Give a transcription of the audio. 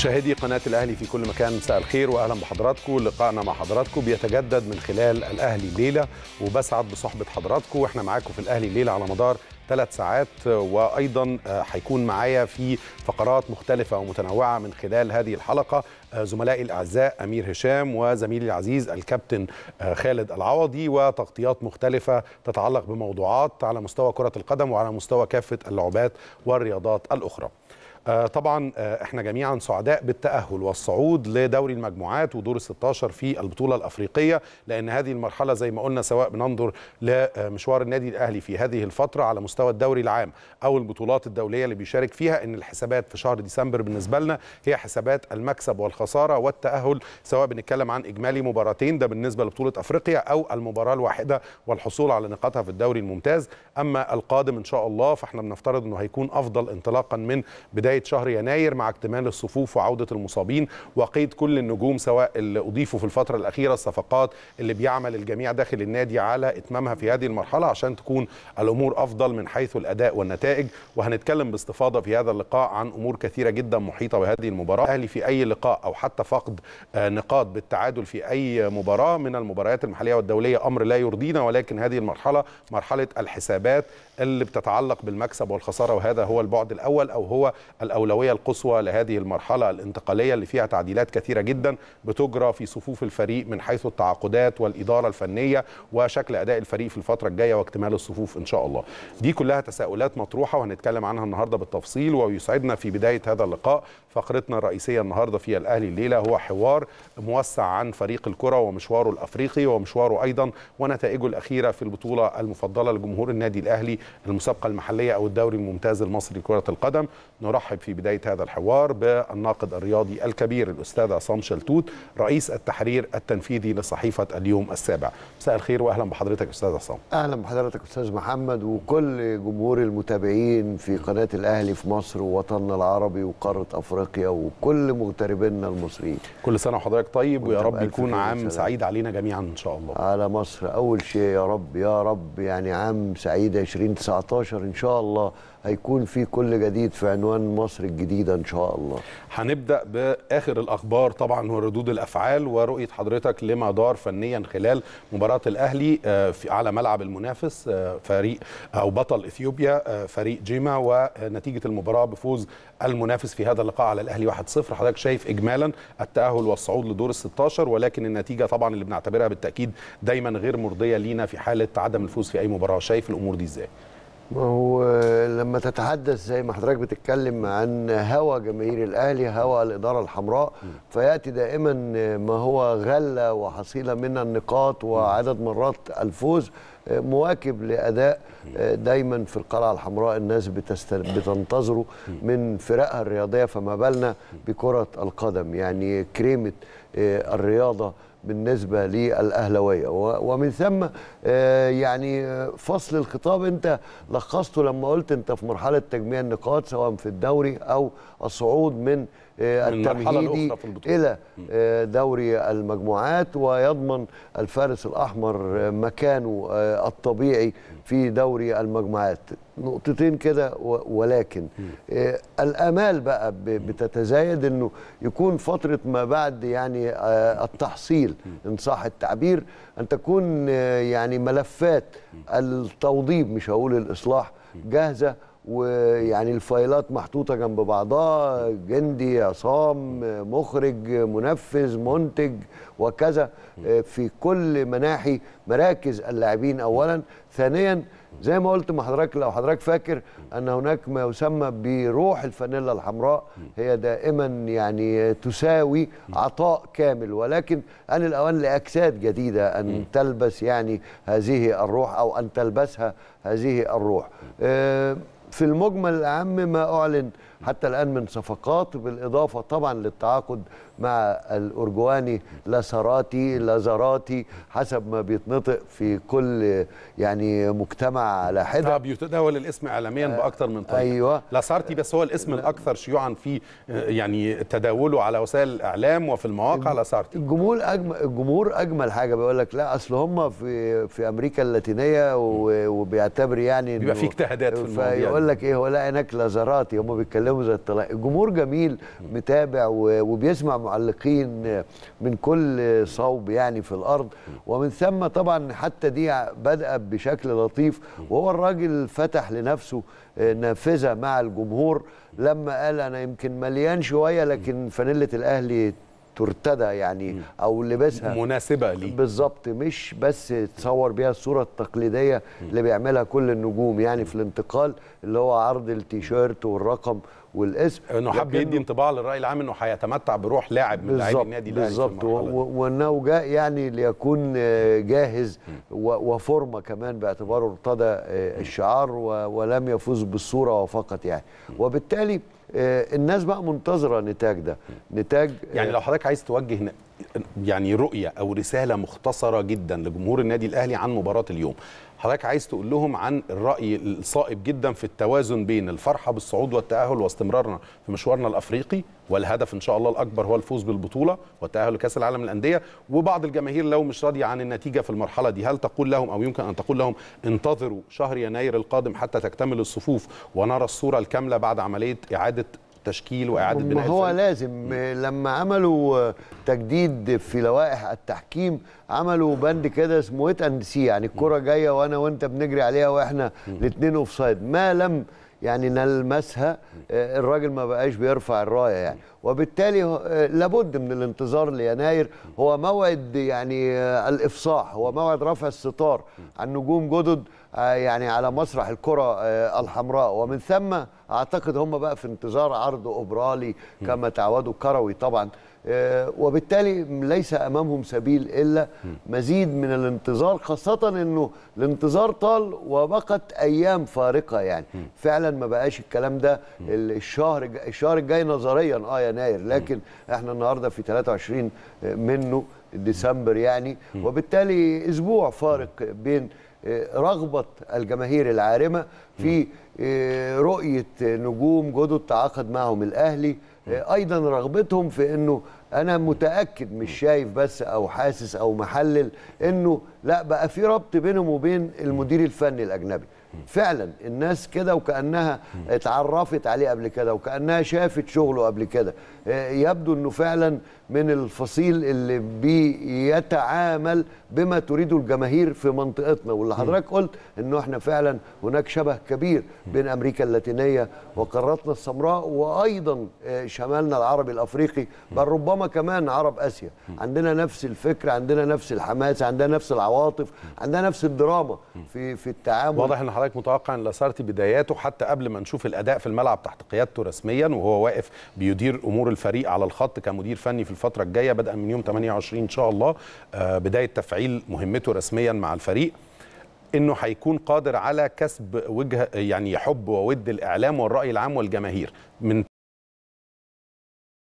مشاهدي قناة الأهلي في كل مكان مساء الخير وأهلا بحضراتكم لقائنا مع حضراتكم بيتجدد من خلال الأهلي الليلة وبسعد بصحبة حضراتكم وإحنا معاكم في الأهلي الليلة على مدار ثلاث ساعات وايضا هيكون آه، معايا في فقرات مختلفه ومتنوعه من خلال هذه الحلقه آه، زملائي الاعزاء امير هشام وزميلي العزيز الكابتن آه، خالد العوضي وتغطيات مختلفه تتعلق بموضوعات على مستوى كره القدم وعلى مستوى كافه اللعبات والرياضات الاخرى. آه، طبعا آه، احنا جميعا سعداء بالتأهل والصعود لدوري المجموعات ودور ال 16 في البطولة الأفريقية لأن هذه المرحلة زي ما قلنا سواء بننظر لمشوار النادي الأهلي في هذه الفترة على مستوى الدوري العام أو البطولات الدولية اللي بيشارك فيها إن الحسابات في شهر ديسمبر بالنسبة لنا هي حسابات المكسب والخسارة والتأهل سواء بنتكلم عن إجمالي مباراتين ده بالنسبة لبطولة أفريقيا أو المباراة الواحدة والحصول على نقاطها في الدوري الممتاز أما القادم إن شاء الله فاحنا بنفترض إنه هيكون أفضل انطلاقا من بداية بدايه شهر يناير مع اكتمال الصفوف وعوده المصابين وقيد كل النجوم سواء اللي اضيفوا في الفتره الاخيره الصفقات اللي بيعمل الجميع داخل النادي على اتمامها في هذه المرحله عشان تكون الامور افضل من حيث الاداء والنتائج وهنتكلم باستفاضه في هذا اللقاء عن امور كثيره جدا محيطه بهذه المباراه الاهلي في اي لقاء او حتى فقد آه، نقاط بالتعادل في اي مباراه من المباريات المحليه والدوليه امر لا يرضينا ولكن هذه المرحله مرحله الحسابات اللي بتتعلق بالمكسب والخساره وهذا هو البعد الاول او هو الأولوية القصوى لهذه المرحلة الانتقالية اللي فيها تعديلات كثيرة جدا بتجرى في صفوف الفريق من حيث التعاقدات والإدارة الفنية وشكل أداء الفريق في الفترة الجاية واكتمال الصفوف إن شاء الله دي كلها تساؤلات مطروحة وهنتكلم عنها النهاردة بالتفصيل ويسعدنا في بداية هذا اللقاء فقرتنا الرئيسية النهاردة في الأهلي الليلة هو حوار موسع عن فريق الكرة ومشواره الأفريقي ومشواره أيضا ونتائجه الأخيرة في البطولة المفضلة لجمهور النادي الأهلي المسابقة المحلية أو الدوري الممتاز المصري لكرة القدم نرحب ارحب في بداية هذا الحوار بالناقد الرياضي الكبير الأستاذ عصام شلتوت رئيس التحرير التنفيذي لصحيفة اليوم السابع مساء الخير وأهلا بحضرتك أستاذ عصام أهلا بحضرتك أستاذ محمد وكل جمهور المتابعين في قناة الأهلي في مصر ووطننا العربي وقارة أفريقيا وكل مغتربينا المصريين كل سنة وحضرتك طيب ويا رب يكون عام سعيد علينا جميعا إن شاء الله على مصر أول شيء يا رب يا رب يعني عام سعيد 2019 إن شاء الله هيكون في كل جديد في عنوان مصر الجديده ان شاء الله هنبدا باخر الاخبار طبعا هو ردود الافعال ورؤيه حضرتك لما دار فنيا خلال مباراه الاهلي آه، في على ملعب المنافس آه، فريق او بطل اثيوبيا آه، فريق جيما ونتيجه المباراه بفوز المنافس في هذا اللقاء على الاهلي 1-0 حضرتك شايف اجمالا التاهل والصعود لدور ال 16 ولكن النتيجه طبعا اللي بنعتبرها بالتاكيد دايما غير مرضيه لينا في حاله عدم الفوز في اي مباراه شايف الامور دي ازاي ما هو لما تتحدث زي ما حضرتك بتتكلم عن هوى جماهير الاهلي هوى الاداره الحمراء فياتي دائما ما هو غله وحصيله من النقاط وعدد مرات الفوز مواكب لاداء دايما في القلعه الحمراء الناس بتنتظره من فرقها الرياضيه فما بالنا بكره القدم يعني كريمه آه، الرياضه بالنسبة للأهلوية ومن ثم آه، يعني آه، فصل الخطاب أنت لخصته لما قلت أنت في مرحلة تجميع النقاط سواء في الدوري أو الصعود من آه، التمهيدي الى آه، دوري المجموعات ويضمن الفارس الاحمر آه، مكانه الطبيعي في دوري المجموعات نقطتين كده ولكن الامال بقى بتتزايد انه يكون فتره ما بعد يعني التحصيل ان صح التعبير ان تكون يعني ملفات التوضيب مش هقول الاصلاح جاهزه ويعني الفايلات محطوطه جنب بعضها جندي عصام مخرج منفذ منتج وكذا آه، في كل مناحي مراكز اللاعبين اولا ثانيا زي ما قلت مع حضرتك لو حضرتك فاكر ان هناك ما يسمى بروح الفانيلا الحمراء هي دائما يعني تساوي عطاء كامل ولكن ان الاوان لاجساد جديده ان تلبس يعني هذه الروح او ان تلبسها هذه الروح أه في المجمل العام ما أعلن حتى الآن من صفقات بالإضافة طبعا للتعاقد مع الأرجواني لاساراتي لازاراتي حسب ما بيتنطق في كل يعني مجتمع على حدة بيتداول الاسم عالميا آه، بأكثر من طريقة أيوة لاسارتي بس هو الاسم الأكثر شيوعا في آه، يعني تداوله على وسائل الإعلام وفي المواقع لاسارتي الجمهور أجمل, الجمهور أجمل حاجة بيقول لك لا أصل هم في, في أمريكا اللاتينية وبيعتبر يعني بيبقى في اجتهادات في الموضوع فيقول لك إيه هو لا هناك لازاراتي هم بيتكلموا زي الطلاق الجمهور جميل متابع وبيسمع معلقين من كل صوب يعني في الارض ومن ثم طبعا حتى دي بدأ بشكل لطيف وهو الراجل فتح لنفسه نافذه مع الجمهور لما قال انا يمكن مليان شويه لكن فانيله الاهلي ترتدى يعني او لباسها مناسبه ليه بالظبط مش بس تصور بيها الصوره التقليديه اللي بيعملها كل النجوم يعني في الانتقال اللي هو عرض التيشيرت والرقم والاسم انه حب يدي انطباع للراي العام انه هيتمتع بروح لاعب من لاعبي النادي الاهلي بالظبط وانه جاء يعني ليكون آه، جاهز وفورمه كمان باعتباره ارتدى آه، الشعار ولم يفوز بالصوره فقط يعني وبالتالي آه، الناس بقى منتظره نتاج ده نتاج يعني آه، لو حضرتك عايز توجه يعني رؤيه او رساله مختصره جدا لجمهور النادي الاهلي عن مباراه اليوم حضرتك عايز تقول لهم عن الراي الصائب جدا في التوازن بين الفرحه بالصعود والتاهل واستمرارنا في مشوارنا الافريقي والهدف ان شاء الله الاكبر هو الفوز بالبطوله والتاهل لكاس العالم للانديه وبعض الجماهير لو مش راضيه عن النتيجه في المرحله دي هل تقول لهم او يمكن ان تقول لهم انتظروا شهر يناير القادم حتى تكتمل الصفوف ونرى الصوره الكامله بعد عمليه اعاده تشكيل واعاده بناء هو الفريق. لازم لما عملوا تجديد في لوائح التحكيم عملوا بند كده اسمه ويت اند سي يعني الكره جايه وانا وانت بنجري عليها واحنا الاثنين اوف سايد ما لم يعني نلمسها آه، الراجل ما بقاش بيرفع الرايه يعني وبالتالي آه، لابد من الانتظار ليناير هو موعد يعني آه، الافصاح هو موعد رفع الستار عن نجوم جدد آه، يعني على مسرح الكره آه، الحمراء ومن ثم اعتقد هم بقى في انتظار عرض اوبرالي كما تعودوا كروي طبعا آه، وبالتالي ليس امامهم سبيل الا مزيد من الانتظار خاصه انه الانتظار طال وبقت ايام فارقه يعني فعلا ما بقاش الكلام ده الشهر الشهر الجاي نظريا اه يناير لكن احنا النهارده في 23 منه ديسمبر يعني وبالتالي اسبوع فارق بين رغبه الجماهير العارمه في آه، رؤيه نجوم جدد تعاقد معهم الاهلي آه، ايضا رغبتهم في انه انا متاكد مش شايف بس او حاسس او محلل انه لا بقى في ربط بينهم وبين المدير الفني الاجنبي فعلا الناس كده وكانها اتعرفت عليه قبل كده وكانها شافت شغله قبل كده آه، يبدو انه فعلا من الفصيل اللي بيتعامل بما تريده الجماهير في منطقتنا واللي حضرتك قلت انه احنا فعلا هناك شبه كبير بين امريكا اللاتينيه وقارتنا السمراء وايضا آه، شمالنا العربي الافريقي بل ربما كمان عرب اسيا عندنا نفس الفكر عندنا نفس الحماس عندنا نفس العواطف عندنا نفس الدراما في في التعامل واضح ان حضرتك متوقع ان لاسارتي بداياته حتى قبل ما نشوف الاداء في الملعب تحت قيادته رسميا وهو واقف بيدير امور الفريق على الخط كمدير فني في الفتره الجايه بدءا من يوم 28 ان شاء الله آه، بدايه تفعيل مهمته رسميا مع الفريق انه هيكون قادر على كسب وجه يعني حب وود الاعلام والراي العام والجماهير من